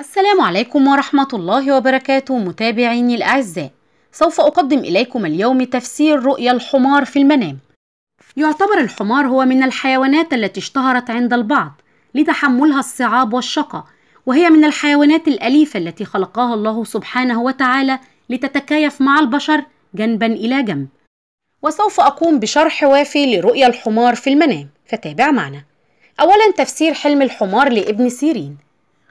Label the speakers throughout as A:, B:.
A: السلام عليكم ورحمة الله وبركاته متابعيني الأعزاء سوف أقدم إليكم اليوم تفسير رؤيا الحمار في المنام يعتبر الحمار هو من الحيوانات التي اشتهرت عند البعض لتحملها الصعاب والشقة وهي من الحيوانات الأليفة التي خلقها الله سبحانه وتعالى لتتكيف مع البشر جنبا إلى جنب وسوف أقوم بشرح وافي لرؤيا الحمار في المنام فتابع معنا أولا تفسير حلم الحمار لابن سيرين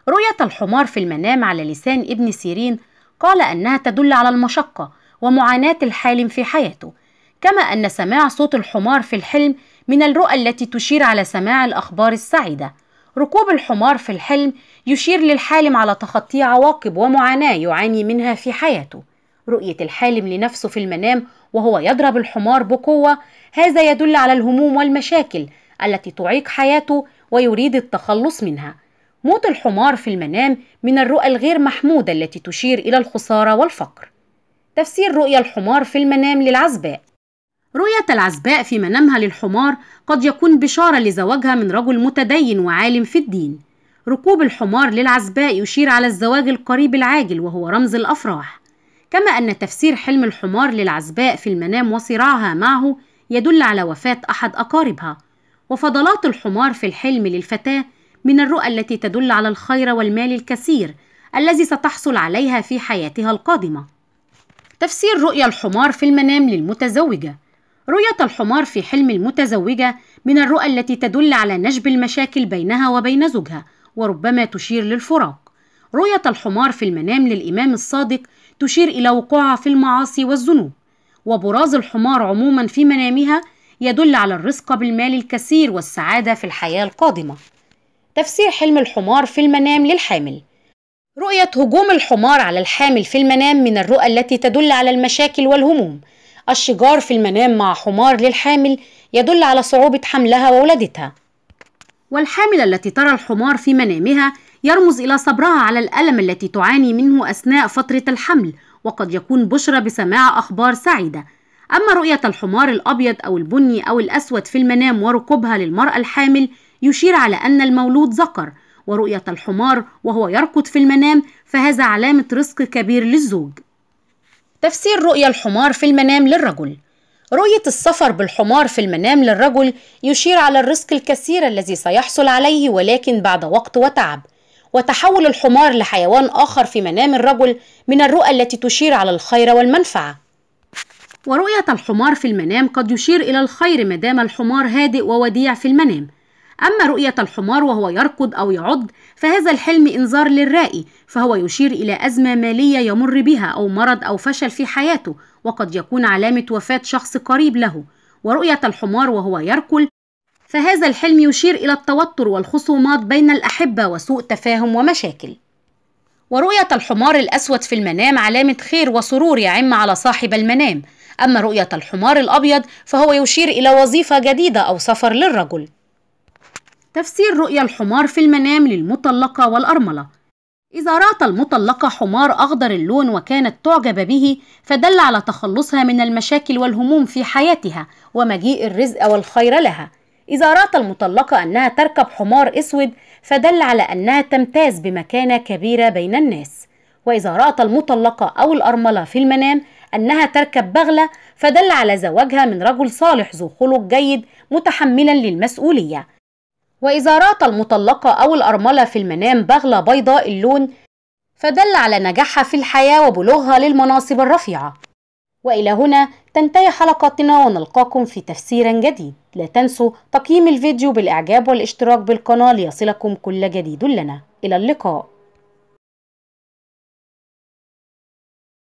A: رؤية الحمار في المنام على لسان ابن سيرين قال أنها تدل على المشقة ومعاناة الحالم في حياته كما أن سماع صوت الحمار في الحلم من الرؤى التي تشير على سماع الأخبار السعيدة ركوب الحمار في الحلم يشير للحالم على تخطي عواقب ومعاناة يعاني منها في حياته رؤية الحالم لنفسه في المنام وهو يضرب الحمار بقوة هذا يدل على الهموم والمشاكل التي تعيق حياته ويريد التخلص منها موت الحمار في المنام من الرؤى الغير محمودة التي تشير إلى الخسارة والفقر. تفسير رؤيا الحمار في المنام للعزباء رؤية العزباء في منامها للحمار قد يكون بشارة لزواجها من رجل متدين وعالم في الدين. ركوب الحمار للعزباء يشير على الزواج القريب العاجل وهو رمز الأفراح. كما أن تفسير حلم الحمار للعزباء في المنام وصراعها معه يدل على وفاة أحد أقاربها. وفضلات الحمار في الحلم للفتاة من الرؤى التي تدل على الخير والمال الكثير الذي ستحصل عليها في حياتها القادمة. تفسير رؤيا الحمار في المنام للمتزوجة رؤية الحمار في حلم المتزوجة من الرؤى التي تدل على نجب المشاكل بينها وبين زوجها وربما تشير للفراق. رؤية الحمار في المنام للإمام الصادق تشير إلى وقوعها في المعاصي والذنوب. وبراز الحمار عموما في منامها يدل على الرزق بالمال الكثير والسعادة في الحياة القادمة. تفسير حلم الحمار في المنام للحامل رؤية هجوم الحمار على الحامل في المنام من الرؤى التي تدل على المشاكل والهموم الشجار في المنام مع حمار للحامل يدل على صعوبة حملها وولادتها والحاملة التي ترى الحمار في منامها يرمز إلى صبرها على الألم التي تعاني منه أثناء فترة الحمل وقد يكون بشرى بسماع أخبار سعيدة أما رؤية الحمار الأبيض أو البني أو الأسود في المنام وركوبها للمرأة الحامل يشير على أن المولود ذكر ورؤية الحمار وهو يركض في المنام فهذا علامة رزق كبير للزوج تفسير رؤية الحمار في المنام للرجل رؤية السفر بالحمار في المنام للرجل يشير على الرزق الكثير الذي سيحصل عليه ولكن بعد وقت وتعب وتحول الحمار لحيوان آخر في منام الرجل من الرؤى التي تشير على الخير والمنفعة ورؤية الحمار في المنام قد يشير إلى الخير ما دام الحمار هادئ ووديع في المنام أما رؤية الحمار وهو يركض أو يعض فهذا الحلم إنذار للرائي فهو يشير إلى أزمة مالية يمر بها أو مرض أو فشل في حياته وقد يكون علامة وفاة شخص قريب له ورؤية الحمار وهو يركل فهذا الحلم يشير إلى التوتر والخصومات بين الأحبة وسوء تفاهم ومشاكل ورؤية الحمار الأسود في المنام علامة خير وسرور يعم على صاحب المنام أما رؤية الحمار الأبيض فهو يشير إلى وظيفة جديدة أو سفر للرجل تفسير رؤية الحمار في المنام للمطلقة والأرملة إذا رأت المطلقة حمار أخضر اللون وكانت تعجب به فدل على تخلصها من المشاكل والهموم في حياتها ومجيء الرزق والخير لها إذا رأت المطلقة أنها تركب حمار أسود فدل على أنها تمتاز بمكانة كبيرة بين الناس وإذا رأت المطلقة أو الأرملة في المنام أنها تركب بغلة فدل على زواجها من رجل صالح ذو خلق جيد متحملا للمسؤولية وإذا رأت المطلقة أو الأرملة في المنام بغلة بيضاء اللون فدل على نجاحها في الحياة وبلوغها للمناصب الرفيعة وإلى هنا تنتهي حلقتنا ونلقاكم في تفسير جديد لا تنسوا تقييم الفيديو بالإعجاب والاشتراك بالقناة ليصلكم كل جديد لنا إلى اللقاء